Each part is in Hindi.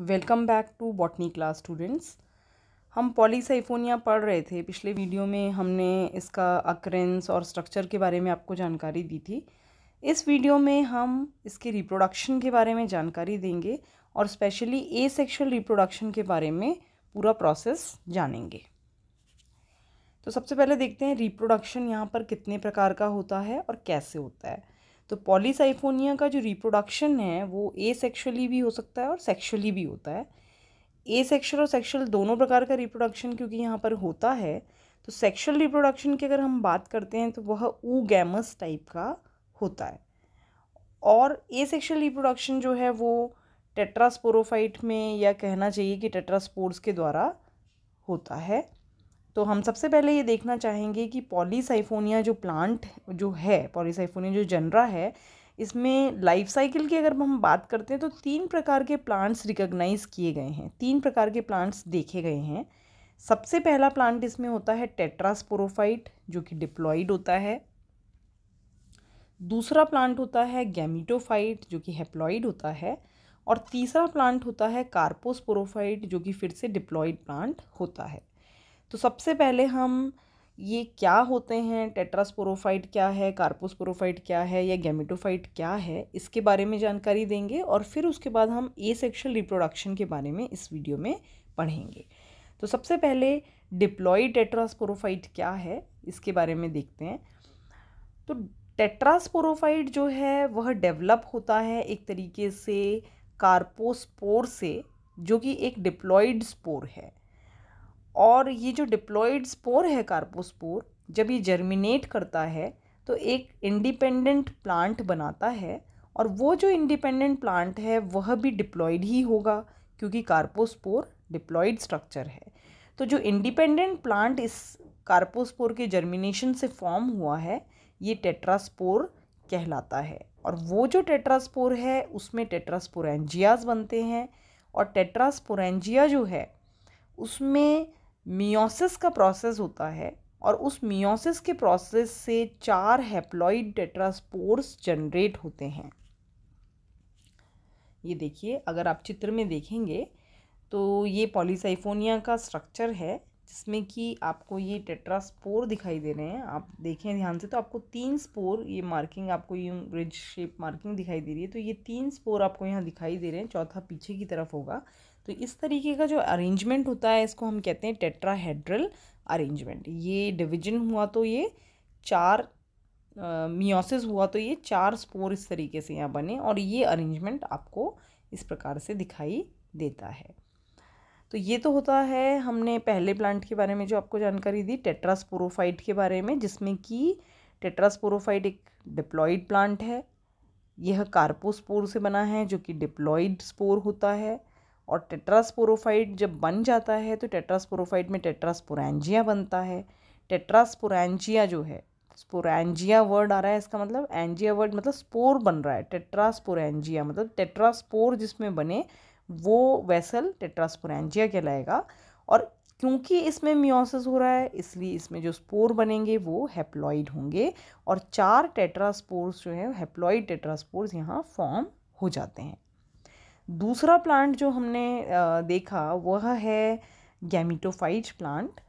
welcome back to botany class students हम पॉलीसाइफोनिया पढ़ रहे थे पिछले वीडियो में हमने इसका अक्रेंस और स्ट्रक्चर के बारे में आपको जानकारी दी थी इस वीडियो में हम इसके रिप्रोडक्शन के बारे में जानकारी देंगे और स्पेशली ए सेक्शुअल रिप्रोडक्शन के बारे में पूरा प्रोसेस जानेंगे तो सबसे पहले देखते हैं रिप्रोडक्शन यहाँ पर कितने प्रकार का होता है और कैसे होता है तो पॉलीसाइफोनिया का जो रिप्रोडक्शन है वो ए सेक्शुअली भी हो सकता है और सेक्शुअली भी होता है ए सेक्शुअल और सेक्शुअल दोनों प्रकार का रिप्रोडक्शन क्योंकि यहाँ पर होता है तो सेक्शुअल रिप्रोडक्शन की अगर हम बात करते हैं तो वह ऊ गैमस टाइप का होता है और ए सेक्शुअल रिप्रोडक्शन जो है वो टेट्रास्पोरोफाइट में या कहना चाहिए कि टेट्रास्पोर्स के द्वारा होता है तो हम सबसे पहले ये देखना चाहेंगे कि पॉलीसाइफोनिया जो प्लांट जो है पॉलीसाइफोनिया जो जनरा है इसमें लाइफ साइकिल की अगर हम बात करते हैं तो तीन प्रकार के प्लांट्स रिकॉग्नाइज किए गए हैं तीन प्रकार के प्लांट्स देखे गए हैं सबसे पहला प्लांट इसमें होता है टेट्रास्पोरोफाइट जो कि डिप्लॉइड होता है दूसरा प्लांट होता है गैमिटोफाइट जो कि हेप्लॉइड होता है और तीसरा प्लांट होता है कार्पोस्पोरोफाइट जो कि फिर से डिप्लॉइड प्लांट होता है तो सबसे पहले हम ये क्या होते हैं टेट्रास्पोरोफाइट क्या है कार्पोस्पोरोफाइट क्या है या गैमेटोफाइट क्या है इसके बारे में जानकारी देंगे और फिर उसके बाद हम ए सेक्शुअल रिप्रोडक्शन के बारे में इस वीडियो में पढ़ेंगे तो सबसे पहले डिप्लॉय टेट्रास्पोरोफाइट क्या है इसके बारे में देखते हैं तो टेट्रास्पोरोफाइट जो है वह डेवलप होता है एक तरीके से कार्पोस्पोर से जो कि एक डिप्लॉयड स्पोर है और ये जो डिप्लॉयड स्पोर है कार्पोस्पोर जब ये जर्मिनेट करता है तो एक इंडिपेंडेंट प्लांट बनाता है और वो जो इंडिपेंडेंट प्लांट है वह भी डिप्लॉयड ही होगा क्योंकि कार्पोस्पोर डिप्लॉयड स्ट्रक्चर है तो जो इंडिपेंडेंट प्लांट इस कार्पोस्पोर के जर्मिनेशन से फॉर्म हुआ है ये टेट्रास्पोर कहलाता है और वो जो टेट्रास्पोर है उसमें टेट्रास्पोरेंजियाज बनते हैं और टेट्रास्पोरेंजिया जो है उसमें मियोसिस का प्रोसेस होता है और उस मियोसिस के प्रोसेस से चार हेप्लॉइड टेट्रास्पोर्स जनरेट होते हैं ये देखिए अगर आप चित्र में देखेंगे तो ये पॉलीसाइफोनिया का स्ट्रक्चर है जिसमें कि आपको ये टेट्रास्पोर दिखाई दे रहे हैं आप देखें ध्यान से तो आपको तीन स्पोर ये मार्किंग आपको ये रिज शेप मार्किंग दिखाई दे रही है तो ये तीन स्पोर आपको यहाँ दिखाई दे रहे हैं चौथा पीछे की तरफ होगा तो इस तरीके का जो अरेंजमेंट होता है इसको हम कहते हैं टेट्राहेड्रल अरेंजमेंट ये डिवीजन हुआ तो ये चार मियोसिस हुआ तो ये चार स्पोर इस तरीके से यहाँ बने और ये अरेंजमेंट आपको इस प्रकार से दिखाई देता है तो ये तो होता है हमने पहले प्लांट के बारे में जो आपको जानकारी दी टेट्रास्पोरोफाइट के बारे में जिसमें कि टेट्रास्पोरोफाइट एक डिप्लॉइड प्लांट है यह कार्पोस्पोर से बना है जो कि डिप्लॉइड स्पोर होता है और टेट्रास्पोरोफाइट जब बन जाता है तो टेट्रास्पोरोफाइट में टेट्रास्पोरेंजिया बनता है टेट्रास्पोरेंजिया जो है स्पोरेंजिया वर्ड आ रहा है इसका मतलब एंजिया वर्ड मतलब स्पोर बन रहा है टेट्रास्पोरेंजिया मतलब टेट्रास्पोर जिसमें बने वो वेसल टेट्रास्पोरेंजिया कहलाएगा और क्योंकि इसमें मियोसिस हो रहा है इसलिए इसमें जो स्पोर बनेंगे वो हैप्लॉइड होंगे और चार टेट्रास्पोर्स जो है हैप्लॉइड टेट्रास्पोर्स यहाँ फॉर्म हो जाते हैं दूसरा प्लांट जो हमने देखा वह है गैमिटोफाइट प्लांट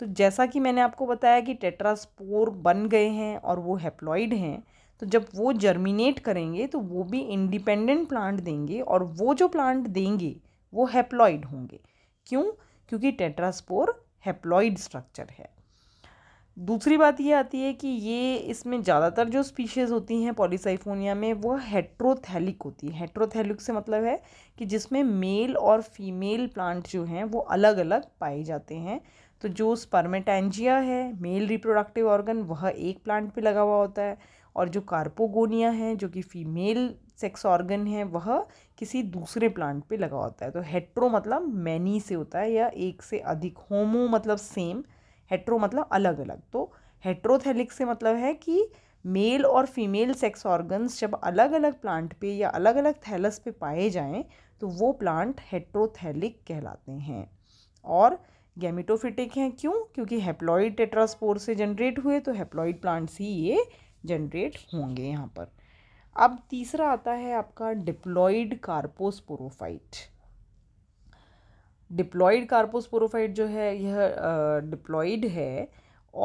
तो जैसा कि मैंने आपको बताया कि टेट्रास्पोर बन गए हैं और वो हैप्लॉइड हैं तो जब वो जर्मिनेट करेंगे तो वो भी इंडिपेंडेंट प्लांट देंगे और वो जो प्लांट देंगे वो हैप्लॉइड होंगे क्यों क्योंकि टेट्रास्पोर हैप्लॉइड स्ट्रक्चर है दूसरी बात ये आती है कि ये इसमें ज़्यादातर जो स्पीशीज़ होती हैं पॉलीसाइफोनिया में वो हेट्रोथैलिक होती है हेट्रोथैलिक से मतलब है कि जिसमें मेल और फीमेल प्लांट जो हैं वो अलग अलग पाए जाते हैं तो जो स्पर्मेटेंजिया है मेल रिप्रोडक्टिव ऑर्गन वह एक प्लांट पे लगा हुआ होता है और जो कार्पोगोनिया है जो कि फीमेल सेक्स ऑर्गन है वह किसी दूसरे प्लांट पे लगा होता है तो हेट्रो मतलब मैनी से होता है या एक से अधिक होमो मतलब सेम हेट्रो मतलब अलग अलग तो हेट्रोथेलिक से मतलब है कि मेल और फीमेल सेक्स ऑर्गन्स जब अलग अलग प्लांट पे या अलग अलग थैलस पे पाए जाएं तो वो प्लांट हेट्रोथेलिक कहलाते हैं और गैमिटोफिटिक हैं क्यों क्योंकि हेप्लॉइड टेट्रास्पोर से जनरेट हुए तो हेप्लॉइड प्लांट्स ही ये जनरेट होंगे यहाँ पर अब तीसरा आता है आपका डिप्लॉइड कार्पोस्पोरोफाइट डिप्लॉइड कार्पोस्पोरोफाइट जो है यह डिप्लॉयड है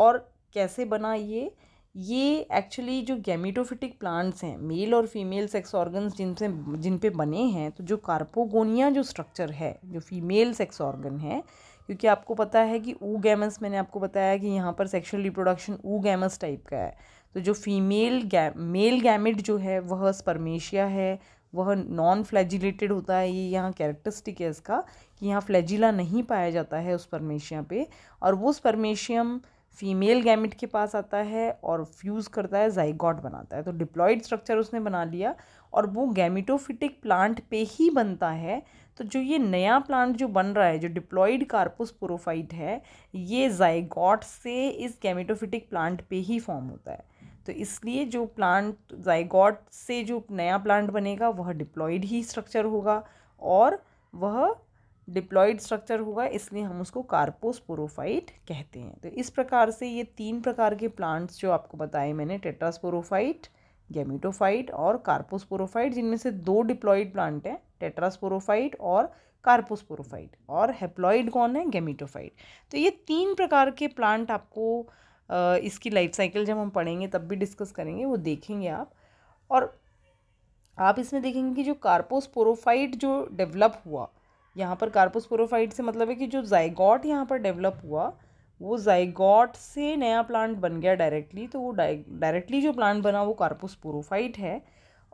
और कैसे बना ये ये एक्चुअली जो गैमिटोफिटिक प्लांट्स हैं मेल और फीमेल सेक्स ऑर्गन्स जिनसे जिन पे बने हैं तो जो कार्पोगोनिया जो स्ट्रक्चर है जो फीमेल सेक्स ऑर्गन है क्योंकि आपको पता है कि ऊ गैमस मैंने आपको बताया कि यहाँ पर sexual reproduction oogamous type का है तो जो फीमेल गै मेल गैमिट जो है वह स्पर्मेशिया है वह नॉन फ्लैजिलेटेड होता है ये यहाँ कैरेक्टरिस्टिक है इसका कि यहाँ फ्लैजिला नहीं पाया जाता है उस परमेशिया पे और वो उस परमेशियम फीमेल गैमिट के पास आता है और फ्यूज़ करता है जाइगॉट बनाता है तो डिप्लॉयड स्ट्रक्चर उसने बना लिया और वो गैमिटोफिटिक प्लांट पे ही बनता है तो जो ये नया प्लांट जो बन रहा है जो डिप्लॉयड कार्पस पोरोफाइट है ये जाइगॉट से इस गैमिटोफिटिक प्लांट पे ही फॉर्म होता है तो इसलिए जो प्लांट जाइगॉट से जो नया प्लांट बनेगा वह डिप्लॉयड ही स्ट्रक्चर होगा और वह डिप्लॉयड स्ट्रक्चर होगा इसलिए हम उसको कार्पोस्पोरोफाइट कहते हैं तो इस प्रकार से ये तीन प्रकार के प्लांट्स जो आपको बताए मैंने टेट्रास्पोरोफाइट गेमिटोफाइट और कार्पोस्पोरोफाइट जिनमें से दो डिप्लॉयड प्लांट हैं टेट्रास्पोरोफाइट और कार्पोस्पोरोफाइट और हेप्लॉइड कौन है गेमिटोफाइट तो ये तीन प्रकार के प्लांट आपको इसकी लाइफ साइकिल जब हम पढ़ेंगे तब भी डिस्कस करेंगे वो देखेंगे आप और आप इसमें देखेंगे कि जो कार्पोस्पोरोफाइट जो डेवलप हुआ यहाँ पर कार्पोस्पोरोफाइट से मतलब है कि जो जाइगॉट यहाँ पर डेवलप हुआ वो जाइगॉट से नया प्लांट बन गया डायरेक्टली तो वो डायरेक्टली जो प्लांट बना वो कार्पोस्पोरोफाइट है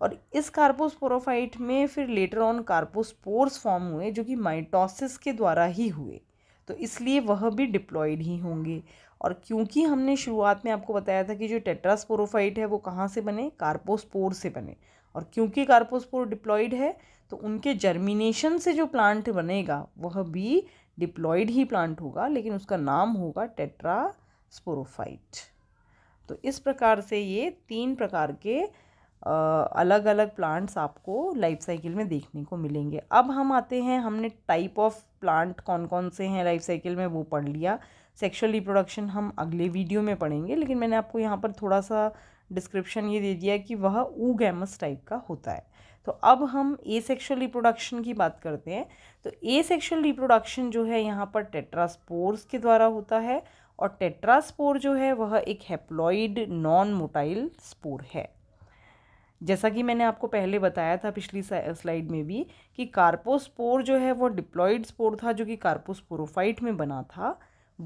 और इस कार्पोस्पोरोफाइट में फिर लेटर ऑन कार्पोस्पोर्स फॉर्म हुए जो कि माइटोसिस के द्वारा ही हुए तो इसलिए वह भी डिप्लॉयड ही होंगे और क्योंकि हमने शुरुआत में आपको बताया था कि जो टेट्रास्पोरोफाइट है वो कहाँ से बने कार्पोस्पोर से बने और क्योंकि कार्पोस्पोर डिप्लॉयड है तो उनके जर्मिनेशन से जो प्लांट बनेगा वह भी डिप्लॉयड ही प्लांट होगा लेकिन उसका नाम होगा टेट्रास्पोरोफाइट तो इस प्रकार से ये तीन प्रकार के अलग अलग प्लांट्स आपको लाइफ साइकिल में देखने को मिलेंगे अब हम आते हैं हमने टाइप ऑफ प्लांट कौन कौन से हैं लाइफ साइकिल में वो पढ़ लिया सेक्शुअल रिप्रोडक्शन हम अगले वीडियो में पढ़ेंगे लेकिन मैंने आपको यहाँ पर थोड़ा सा डिस्क्रिप्शन ये दे दिया कि वह ऊ गैमस टाइप का होता है तो अब हम ए सेक्शुअल रिप्रोडक्शन की बात करते हैं तो ए सेक्शुअल रिप्रोडक्शन जो है यहाँ पर टेट्रास्पोर्स के द्वारा होता है और टेट्रास्पोर जो है वह एक हेप्लॉइड नॉन मोटाइल स्पोर है जैसा कि मैंने आपको पहले बताया था पिछली स्लाइड में भी कि कार्पोस्पोर जो है वो डिप्लॉइड स्पोर था जो कि कार्पोस्पोरोफाइट में बना था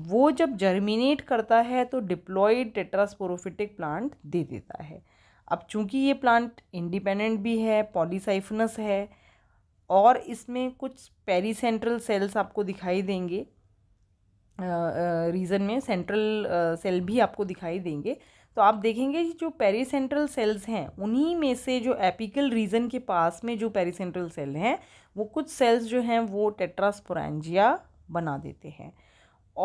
वो जब जर्मिनेट करता है तो डिप्लॉयड टेट्रास्पोरोफिटिक प्लांट दे देता है अब चूंकि ये प्लांट इंडिपेंडेंट भी है पॉलीसाइफनस है और इसमें कुछ पेरीसेंट्रल सेल्स आपको दिखाई देंगे रीज़न में सेंट्रल सेल भी आपको दिखाई देंगे तो आप देखेंगे कि जो पेरीसेंट्रल सेल्स हैं उन्हीं में से जो एपिकल रीजन के पास में जो पेरीसेंट्रल सेल हैं वो कुछ सेल्स जो हैं वो टेट्रास्पोरेंजिया बना देते हैं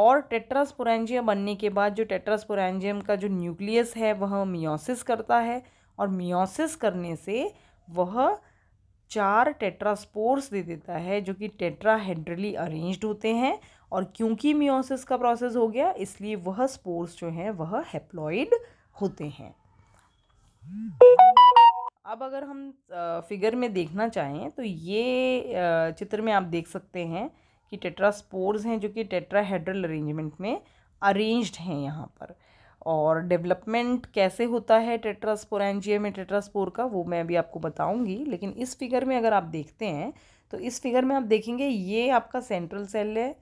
और टेट्रासपोरेंजियम बनने के बाद जो टेट्रास्पोरेंजियम का जो न्यूक्लियस है वह मियोसिस करता है और मियोसिस करने से वह चार टेट्रास्पोर्स दे देता है जो कि टेट्राहेड्रली अरेंज्ड होते हैं और क्योंकि मियोसिस का प्रोसेस हो गया इसलिए वह स्पोर्स जो हैं वह हेप्लॉइड होते हैं अब अगर हम फिगर में देखना चाहें तो ये चित्र में आप देख सकते हैं कि टेट्रास्पोर्स हैं जो कि टेट्राहेड्रल अरेंजमेंट में अरेंज्ड हैं यहाँ पर और डेवलपमेंट कैसे होता है टेट्रास्पोरेंजिया में टेट्रास्पोर का वो मैं अभी आपको बताऊंगी लेकिन इस फिगर में अगर आप देखते हैं तो इस फिगर में आप देखेंगे ये आपका सेंट्रल सेल है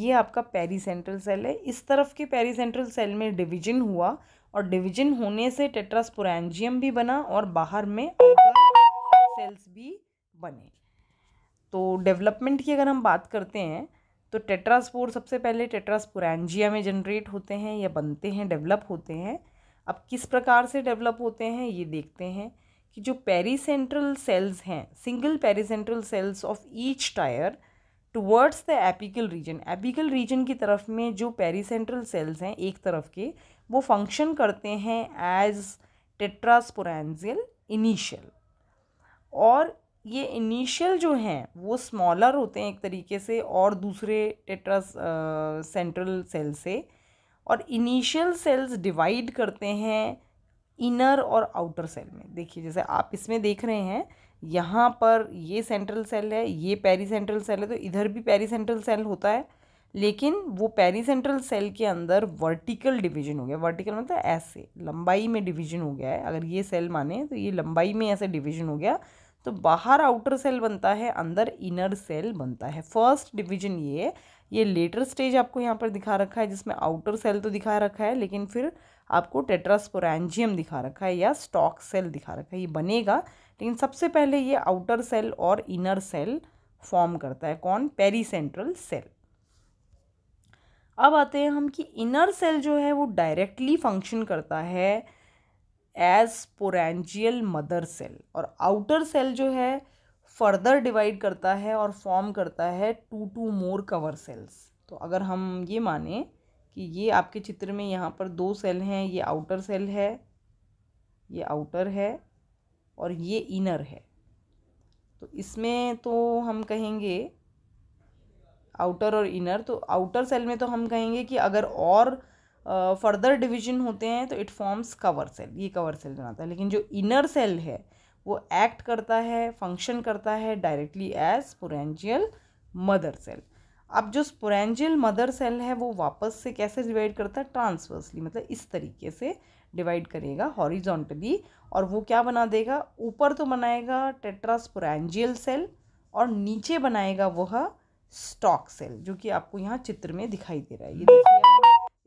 ये आपका पेरी सेंट्रल सेल है इस तरफ के पेरी सेंट्रल सेल में डिवीजन हुआ और डिवीजन होने से टेट्रास्पोरेंजियम भी बना और बाहर में सेल्स भी बने तो डेवलपमेंट की अगर हम बात करते हैं तो टेट्रास्पोर सबसे पहले टेट्रास्पोरेंजिया में जनरेट होते हैं या बनते हैं डेवलप होते हैं अब किस प्रकार से डेवलप होते हैं ये देखते हैं कि जो पेरीसेंट्रल सेल्स हैं single pericentral cells of each tier towards the apical region apical region की तरफ में जो पेरीसेंट्रल सेल्स हैं एक तरफ के वो फंक्शन करते हैं एज टेट्रास्पोरेंजियल इनिशियल और ये इनिशियल जो हैं वो स्मॉलर होते हैं एक तरीके से और दूसरे टेट्रा सेंट्रल सेल से और इनिशियल सेल्स डिवाइड करते हैं इनर और आउटर सेल में देखिए जैसे आप इसमें देख रहे हैं यहाँ पर ये सेंट्रल सेल है ये पेरी सेंट्रल सेल है तो इधर भी पेरी सेंट्रल सेल होता है लेकिन वो पेरी सेंट्रल सेल के अंदर वर्टिकल डिवीजन हो गया वर्टिकल मतलब ऐसे लंबाई में डिवीजन हो गया है अगर ये सेल माने तो ये लंबाई में ऐसे डिवीजन हो गया तो बाहर आउटर सेल बनता है अंदर इनर सेल बनता है फर्स्ट डिवीजन ये ये लेटर स्टेज आपको यहाँ पर दिखा रखा है जिसमें आउटर सेल तो दिखा रखा है लेकिन फिर आपको टेट्रास्पोरेंजियम दिखा रखा है या स्टॉक सेल दिखा रखा है ये बनेगा लेकिन सबसे पहले ये आउटर सेल और इनर सेल फॉर्म करता है कौन पेरीसेंट्रल सेल अब आते हैं हम कि इनर सेल जो है वो डायरेक्टली फंक्शन करता है एज पोरेंजियल मदर सेल और आउटर सेल जो है फर्दर डिवाइड करता है और फॉर्म करता है two two more cover cells तो अगर हम ये माने कि ये आपके चित्र में यहाँ पर दो सेल हैं ये आउटर सेल है ये आउटर है और ये इनर है तो इसमें तो हम कहेंगे आउटर और इनर तो आउटर सेल में तो हम कहेंगे कि अगर और फर्दर uh, डिवीजन होते हैं तो इट फॉर्म्स कवर सेल ये कवर सेल बनाता है लेकिन जो इनर सेल है वो एक्ट करता है फंक्शन करता है directly as sporangial mother cell अब जो स्पोरेंजियल मदर सेल है वो वापस से कैसे डिवाइड करता है ट्रांसवर्सली मतलब इस तरीके से डिवाइड करेगा हॉरिजॉन्टली और वो क्या बना देगा ऊपर तो बनाएगा टेट्रास्पोरेंजियल सेल और नीचे बनाएगा वह स्टॉक सेल जो कि आपको यहाँ चित्र में दिखाई दे रहा है ये देखिए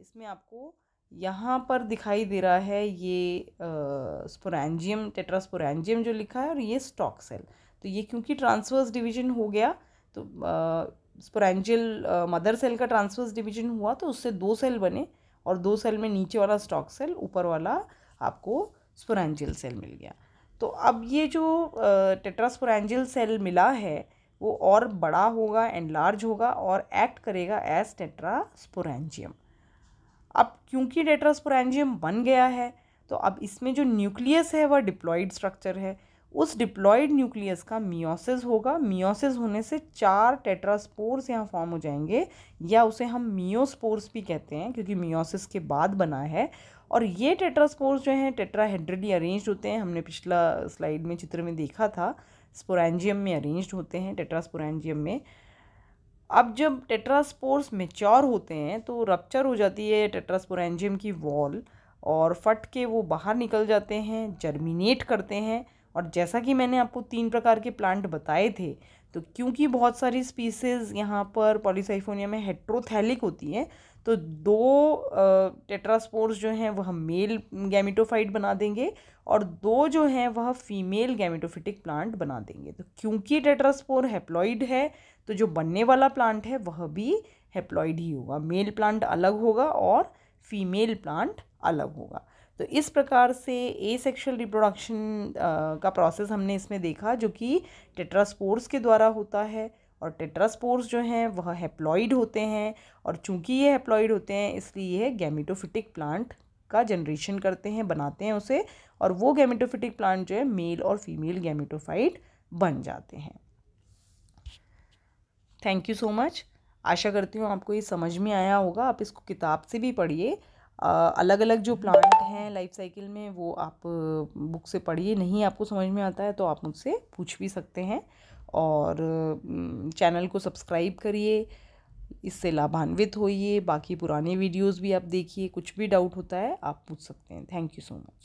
इसमें आपको यहाँ पर दिखाई दे रहा है ये स्पोरेंजियम टेट्रास्पोरेंजियम जो लिखा है और ये स्टॉक सेल तो ये क्योंकि ट्रांसवर्स डिवीजन हो गया तो स्पोरेंजियल मदर सेल का ट्रांसवर्स डिवीजन हुआ तो उससे दो सेल बने और दो सेल में नीचे वाला स्टॉक सेल ऊपर वाला आपको स्पोरेंजियल सेल मिल गया तो अब ये जो टेट्रास्पोरेंजियल सेल मिला है वो और बड़ा होगा एंड लार्ज होगा और एक्ट करेगा एज टेट्रास्पोरेंजियम अब क्योंकि डेट्रास्पोरेंजियम बन गया है तो अब इसमें जो न्यूक्लियस है वह डिप्लॉइड स्ट्रक्चर है उस डिप्लॉइड न्यूक्लियस का मियोसिस होगा मियोसिस होने से चार टेट्रास्पोर्स यहाँ फॉर्म हो जाएंगे या उसे हम मियोस्पोर्स भी कहते हैं क्योंकि मियोसिस के बाद बना है और ये टेट्रास्पोर्स जो हैं टेट्राहेड्रली अरेंज्ड होते हैं हमने पिछला स्लाइड में चित्र में देखा था स्पोरेंजियम में अरेंज्ड होते हैं टेट्रास्पोरेंजियम में अब जब टेट्रास्पोर्स मेच्योर होते हैं तो रप्चर हो जाती है एंजियम की वॉल और फट के वो बाहर निकल जाते हैं जर्मिनेट करते हैं और जैसा कि मैंने आपको तीन प्रकार के प्लांट बताए थे तो क्योंकि बहुत सारी स्पीसीज़ यहाँ पर पॉलीसाइफोनिया में हेट्रोथैलिक होती हैं तो दो टेट्रास्पोर्स जो हैं वह मेल गैमिटोफाइट बना देंगे और दो जो हैं वह फीमेल गैमिटोफिटिक प्लांट बना देंगे तो क्योंकि टेट्रास्पोर हैप्लॉइड है तो जो बनने वाला प्लांट है वह भी हेप्लॉइड ही होगा मेल प्लांट अलग होगा और फीमेल प्लांट अलग होगा तो इस प्रकार से ए सेक्शुअल रिप्रोडक्शन का प्रोसेस हमने इसमें देखा जो कि टेट्रास्पोर्स के द्वारा होता है और टेट्रास्पोर्स जो हैं वह हेप्लॉइड होते हैं और चूंकि ये हेप्लॉइड होते हैं इसलिए यह गैमिटोफिटिक प्लांट का जनरेशन करते हैं बनाते हैं उसे और वो गैमिटोफिटिक प्लांट जो है मेल और फीमेल गैमिटोफाइट बन जाते हैं थैंक यू सो मच आशा करती हूँ आपको ये समझ में आया होगा आप इसको किताब से भी पढ़िए अलग अलग जो प्लांट हैं लाइफ साइकिल में वो आप बुक से पढ़िए नहीं आपको समझ में आता है तो आप मुझसे पूछ भी सकते हैं और चैनल को सब्सक्राइब करिए इससे लाभान्वित होइए बाकी पुराने वीडियोस भी आप देखिए कुछ भी डाउट होता है आप पूछ सकते हैं थैंक यू सो मच